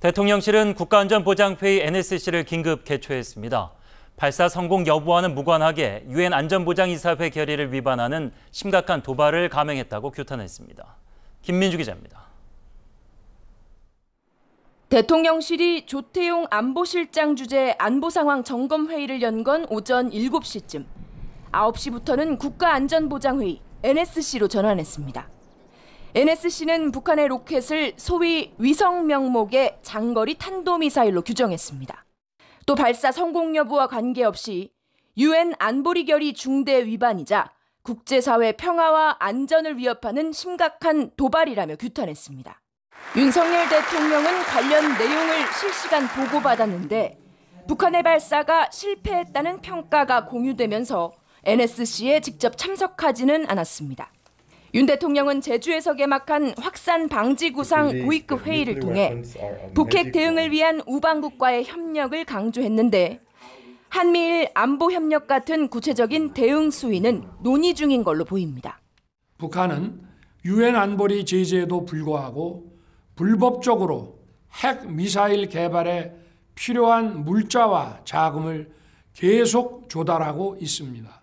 대통령실은 국가안전보장회의 NSC를 긴급 개최했습니다. 발사 성공 여부와는 무관하게 유엔 안전보장이사회 결의를 위반하는 심각한 도발을 감행했다고 규탄했습니다. 김민주 기자입니다. 대통령실이 조태용 안보실장 주재 안보상황 점검회의를 연 건 오전 7시쯤. 9시부터는 국가안전보장회의 NSC로 전환했습니다. NSC는 북한의 로켓을 소위 위성 명목의 장거리 탄도미사일로 규정했습니다. 또 발사 성공 여부와 관계없이 유엔 안보리 결의 중대 위반이자 국제사회 평화와 안전을 위협하는 심각한 도발이라며 규탄했습니다. 윤석열 대통령은 관련 내용을 실시간 보고받았는데 북한의 발사가 실패했다는 평가가 공유되면서 NSC에 직접 참석하지는 않았습니다. 윤 대통령은 제주에서 개막한 확산 방지 구상 고위급 회의를 통해 북핵 대응을 위한 우방국과의 협력을 강조했는데 한미일 안보 협력 같은 구체적인 대응 수위는 논의 중인 걸로 보입니다. 북한은 유엔 안보리 제재에도 불구하고 불법적으로 핵 미사일 개발에 필요한 물자와 자금을 계속 조달하고 있습니다.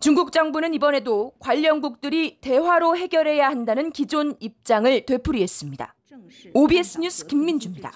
중국 정부는 이번에도 관련국들이 대화로 해결해야 한다는 기존 입장을 되풀이했습니다. OBS 뉴스 김민주입니다.